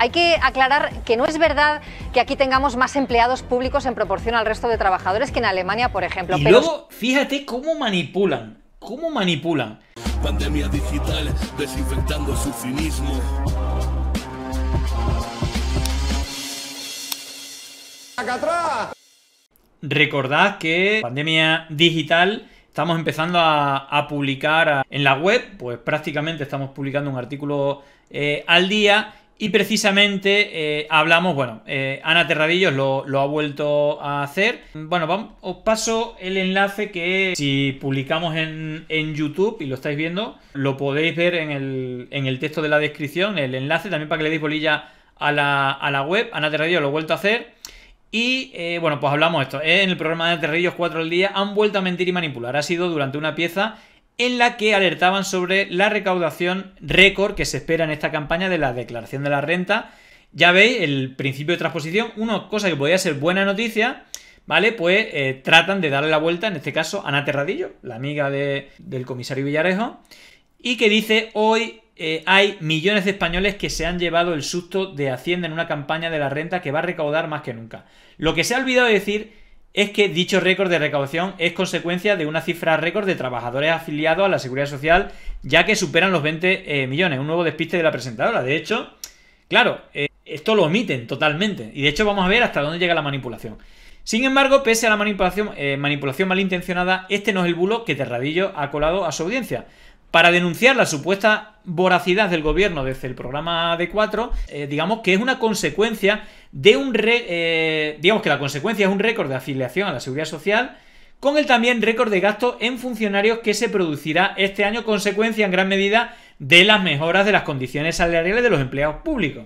Hay que aclarar que no es verdad que aquí tengamos más empleados públicos en proporción al resto de trabajadores que en Alemania, por ejemplo. Y luego, fíjate cómo manipulan, cómo manipulan. Pandemia digital, desinfectando su finismo. Recordad que Pandemia Digital estamos empezando a, publicar en la web, pues prácticamente estamos publicando un artículo eh, al día y precisamente eh, hablamos, bueno, eh, Ana Terradillos lo, ha vuelto a hacer. Bueno, os paso el enlace que si publicamos en, YouTube y lo estáis viendo, lo podéis ver en el, texto de la descripción, el enlace también para que le deis bolilla a la, web. Ana Terradillos lo ha vuelto a hacer. Y eh, bueno, pues hablamos esto. En el programa de Terradillos 4 al día han vuelto a mentir y manipular. Ha sido durante una pieza en la que alertaban sobre la recaudación récord que se espera en esta campaña de la declaración de la renta. Ya veis, el principio de transposición, una cosa que podría ser buena noticia, ¿vale? Pues eh, tratan de darle la vuelta, en este caso, a Ana Terradillo, la amiga de, del comisario Villarejo, y que dice hoy eh, hay millones de españoles que se han llevado el susto de Hacienda en una campaña de la renta que va a recaudar más que nunca. Lo que se ha olvidado decir es que dicho récord de recaudación es consecuencia de una cifra récord de trabajadores afiliados a la Seguridad Social, ya que superan los 20 eh, millones. Un nuevo despiste de la presentadora. De hecho, claro, eh, esto lo omiten totalmente. Y de hecho vamos a ver hasta dónde llega la manipulación. Sin embargo, pese a la manipulación, eh, manipulación malintencionada, este no es el bulo que Terradillo ha colado a su audiencia. Para denunciar la supuesta voracidad del gobierno desde el programa de 4, eh, digamos que es una consecuencia de un... Eh, digamos que la consecuencia es un récord de afiliación a la seguridad social con el también récord de gasto en funcionarios que se producirá este año, consecuencia en gran medida de las mejoras de las condiciones salariales de los empleados públicos.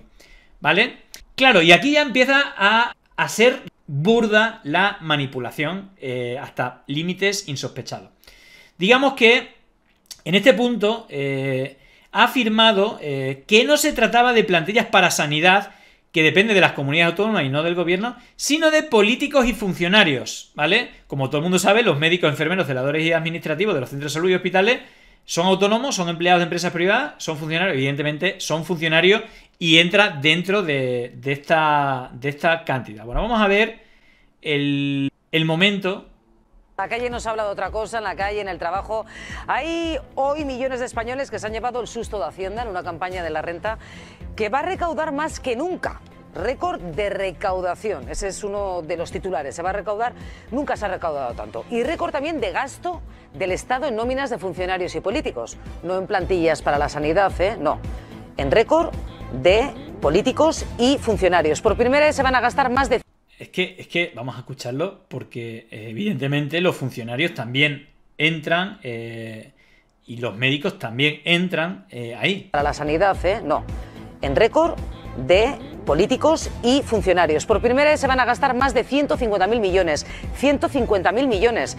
¿Vale? Claro, y aquí ya empieza a, a ser burda la manipulación eh, hasta límites insospechados. Digamos que en este punto eh, ha afirmado eh, que no se trataba de plantillas para sanidad, que depende de las comunidades autónomas y no del gobierno, sino de políticos y funcionarios, ¿vale? Como todo el mundo sabe, los médicos, enfermeros, celadores y administrativos de los centros de salud y hospitales son autónomos, son empleados de empresas privadas, son funcionarios, evidentemente son funcionarios y entra dentro de, esta, de cantidad. Bueno, vamos a ver el, el momento la calle nos ha hablado otra cosa, en la calle, en el trabajo. Hay hoy millones de españoles que se han llevado el susto de Hacienda en una campaña de la renta que va a recaudar más que nunca. Récord de recaudación, ese es uno de los titulares. Se va a recaudar, nunca se ha recaudado tanto. Y récord también de gasto del Estado en nóminas de funcionarios y políticos. No en plantillas para la sanidad, ¿eh? no. En récord de políticos y funcionarios. Por primera vez se van a gastar más de es que, es que vamos a escucharlo porque eh, evidentemente los funcionarios también entran eh, y los médicos también entran eh, ahí. Para la sanidad, No. En récord de políticos y funcionarios. Por primera vez se van a gastar más de 150.000 millones. 150.000 millones.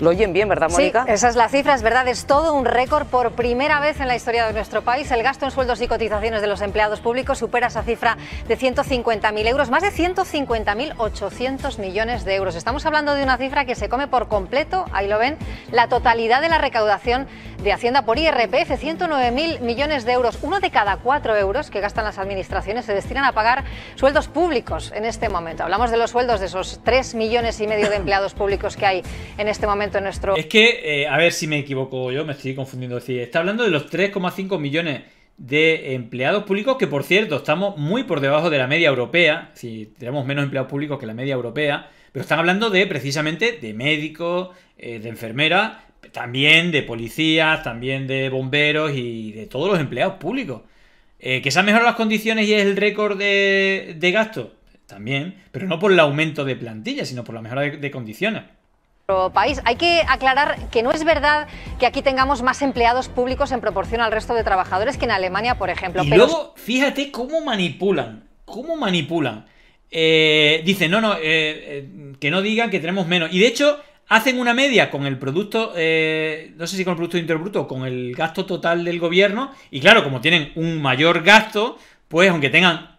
Lo oyen bien, ¿verdad, Mónica? Sí, esa es la cifra, es verdad, es todo un récord. Por primera vez en la historia de nuestro país, el gasto en sueldos y cotizaciones de los empleados públicos supera esa cifra de 150.000 euros, más de 150.800 millones de euros. Estamos hablando de una cifra que se come por completo, ahí lo ven, la totalidad de la recaudación de Hacienda por IRPF, 109.000 millones de euros. Uno de cada cuatro euros que gastan las administraciones se destinan a pagar sueldos públicos en este momento. Hablamos de los sueldos de esos tres millones y medio de empleados públicos que hay en este momento nuestro. Es que, eh, a ver si me equivoco yo, me estoy confundiendo. Es está hablando de los 3,5 millones de empleados públicos, que por cierto, estamos muy por debajo de la media europea. Si tenemos menos empleados públicos que la media europea, pero están hablando de precisamente de médicos, eh, de enfermeras, también de policías, también de bomberos y de todos los empleados públicos. Eh, que se han mejorado las condiciones y es el récord de, de gasto, también, pero no por el aumento de plantilla, sino por la mejora de condiciones país. Hay que aclarar que no es verdad que aquí tengamos más empleados públicos en proporción al resto de trabajadores que en Alemania, por ejemplo. Y luego, fíjate cómo manipulan, cómo manipulan. Eh, dicen, no, no, eh, eh, que no digan que tenemos menos. Y de hecho, hacen una media con el producto, no sé si con el Producto Interior Bruto, con el gasto total del gobierno. Y claro, como tienen un mayor gasto, pues aunque tengan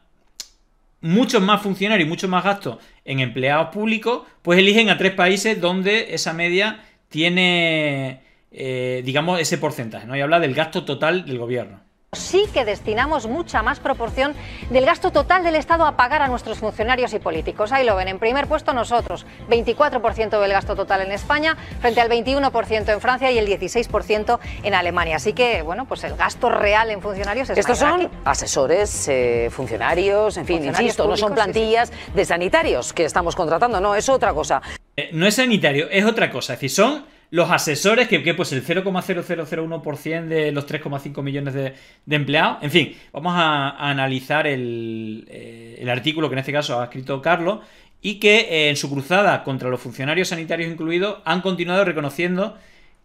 muchos más funcionarios y muchos más gastos en empleados públicos, pues eligen a tres países donde esa media tiene, eh, digamos, ese porcentaje, ¿no? Y habla del gasto total del gobierno sí que destinamos mucha más proporción del gasto total del Estado a pagar a nuestros funcionarios y políticos. Ahí lo ven, en primer puesto nosotros, 24% del gasto total en España, frente al 21% en Francia y el 16% en Alemania. Así que, bueno, pues el gasto real en funcionarios es Estos son asesores, eh, funcionarios, en fin, insisto, no son plantillas de sanitarios que estamos contratando, no, es otra cosa. Eh, no es sanitario, es otra cosa, es decir, son los asesores, que, pues el 0,0001% de los 3,5 millones de, empleados. En fin, vamos a, analizar el, eh, el, artículo que en este caso ha escrito Carlos y que eh, en su cruzada contra los funcionarios sanitarios incluidos han continuado reconociendo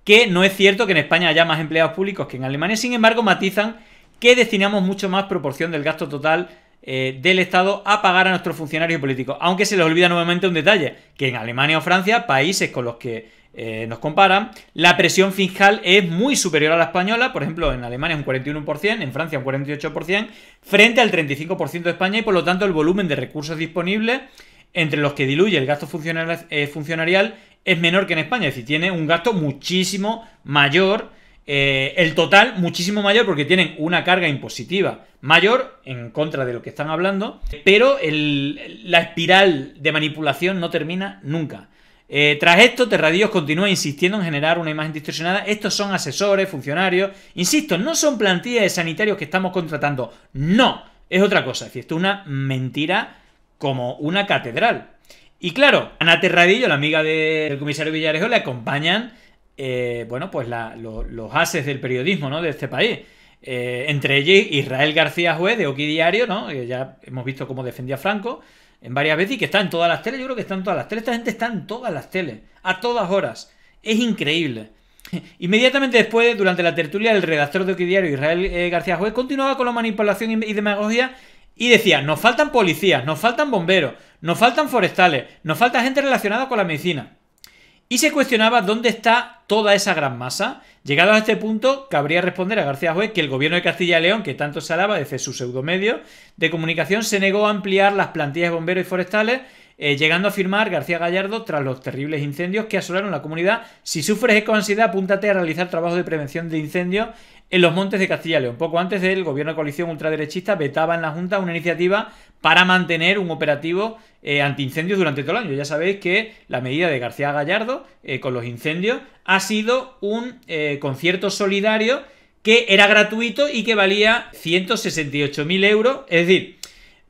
que no es cierto que en España haya más empleados públicos que en Alemania. Sin embargo, matizan que destinamos mucho más proporción del gasto total eh, del Estado a pagar a nuestros funcionarios políticos. Aunque se les olvida nuevamente un detalle, que en Alemania o Francia, países con los que eh, nos comparan, la presión fiscal es muy superior a la española, por ejemplo, en Alemania un 41%, en Francia un 48%, frente al 35% de España y por lo tanto el volumen de recursos disponibles entre los que diluye el gasto funcional, eh, funcionarial es menor que en España, es decir, tiene un gasto muchísimo mayor, eh, el total muchísimo mayor porque tienen una carga impositiva mayor en contra de lo que están hablando, pero la espiral de manipulación no termina nunca. Eh, tras esto, Terradillos continúa insistiendo en generar una imagen distorsionada. Estos son asesores, funcionarios. Insisto, no son plantillas de sanitarios que estamos contratando. No, es otra cosa. Es decir, esto es una mentira como una catedral. Y claro, Ana Terradillo, la amiga del comisario Villarejo, le acompañan, eh, bueno, pues los haces del periodismo, ¿no? De este país. Eh, entre ellos Israel García Juez de Oki Diario, ¿no? Que ya hemos visto cómo defendía Franco en varias veces y que está en todas las teles. Yo creo que está en todas las teles. Esta gente está en todas las teles, a todas horas. Es increíble. Inmediatamente después, durante la tertulia, el redactor de Diario Israel eh, García Juez continuaba con la manipulación y demagogia y decía, nos faltan policías, nos faltan bomberos, nos faltan forestales, nos falta gente relacionada con la medicina. Y se cuestionaba dónde está toda esa gran masa. Llegado a este punto, cabría responder a García Juez que el gobierno de Castilla y León, que tanto se alaba desde su pseudomedio de comunicación, se negó a ampliar las plantillas de bomberos y forestales eh, llegando a firmar García Gallardo tras los terribles incendios que asolaron la comunidad. Si sufres eco-ansiedad, apúntate a realizar trabajo de prevención de incendios en los montes de Castilla y León. Poco antes del gobierno de coalición ultraderechista vetaba en la Junta una iniciativa para mantener un operativo eh, antiincendios durante todo el año. Ya sabéis que la medida de García Gallardo eh, con los incendios ha sido un concierto solidario que era gratuito y que valía 168.000 euros. Es decir,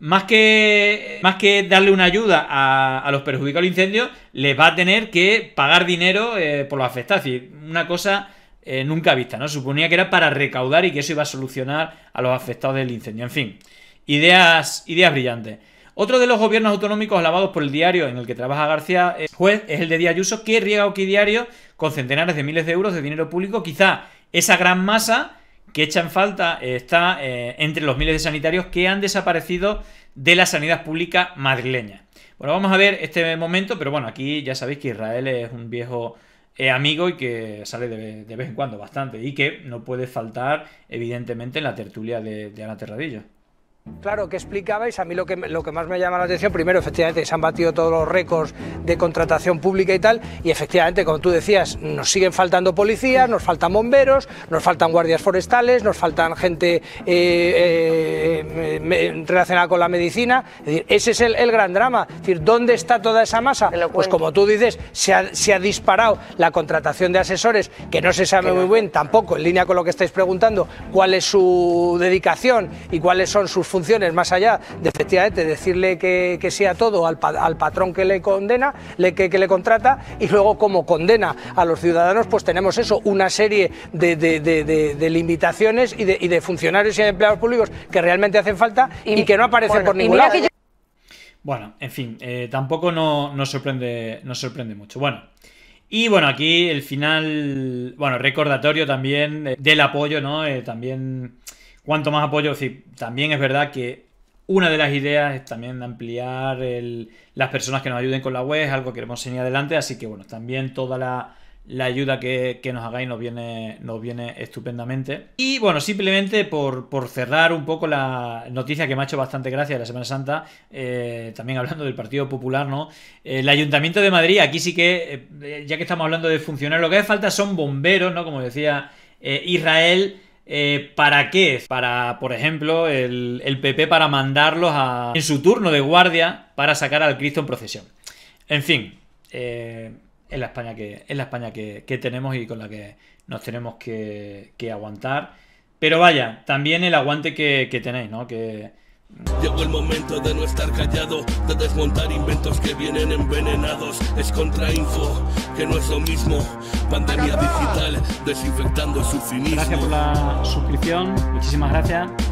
más que, más que darle una ayuda a, a los perjudicados del incendio, les va a tener que pagar dinero eh, por los afectados. una cosa eh, nunca vista, ¿no? Suponía que era para recaudar y que eso iba a solucionar a los afectados del incendio. En fin, ideas, ideas brillantes. Otro de los gobiernos autonómicos alabados por el diario en el que trabaja García eh, juez es el de Díaz Ayuso, que riega aquí diario con centenares de miles de euros de dinero público. Quizá esa gran masa que echan falta eh, está eh, entre los miles de sanitarios que han desaparecido de la sanidad pública madrileña. Bueno, vamos a ver este momento, pero bueno, aquí ya sabéis que Israel es un viejo eh, amigo y que sale de, vez en cuando bastante y que no puede faltar, evidentemente, en la tertulia de, de Ana Terradillo. Claro, que explicabais? A mí lo que, lo que más me llama la atención, primero, efectivamente, se han batido todos los récords de contratación pública y tal, y efectivamente, como tú decías, nos siguen faltando policías, nos faltan bomberos, nos faltan guardias forestales, nos faltan gente eh, eh, relacionada con la medicina. Es decir, ese es el, gran drama. Es decir, ¿dónde está toda esa masa? Pues como tú dices, se ha, se ha, disparado la contratación de asesores, que no se sabe muy bien tampoco, en línea con lo que estáis preguntando, cuál es su dedicación y cuáles son sus funciones, más allá de efectivamente decirle que, sea todo al, patrón que le condena, que, le contrata, y luego como condena a los ciudadanos, pues tenemos eso, una serie de, limitaciones y, de, funcionarios y empleados públicos que realmente hacen falta y, que no aparecen por ninguna. lado. Bueno, en fin, eh, tampoco nos sorprende, no sorprende mucho. Bueno. Y bueno, aquí el final, bueno, recordatorio también eh, del apoyo, ¿no? Eh, también cuanto más apoyo, sí, también es verdad que una de las ideas es también ampliar las personas que nos ayuden con la web, es algo que queremos seguir adelante, así que bueno, también toda la, ayuda que, nos hagáis nos viene, nos viene estupendamente. Y bueno, simplemente por, cerrar un poco la noticia que me ha hecho bastante gracia de la Semana Santa, eh, también hablando del Partido Popular, ¿no? El Ayuntamiento de Madrid, aquí sí que, eh, ya que estamos hablando de funcionarios, lo que hace falta son bomberos, ¿no? Como decía eh, Israel. Eh, ¿Para qué? Para, por ejemplo, el, PP para mandarlos a, en su turno de guardia para sacar al Cristo en procesión. En fin, eh, es la España, que, es la España que, tenemos y con la que nos tenemos que, aguantar. Pero vaya, también el aguante que, tenéis, ¿no? Que, Llegó el momento de no estar callado, de desmontar inventos que vienen envenenados. Es contrainfo, que no es lo mismo. Pandemia digital desinfectando su fin Gracias por la suscripción, muchísimas gracias.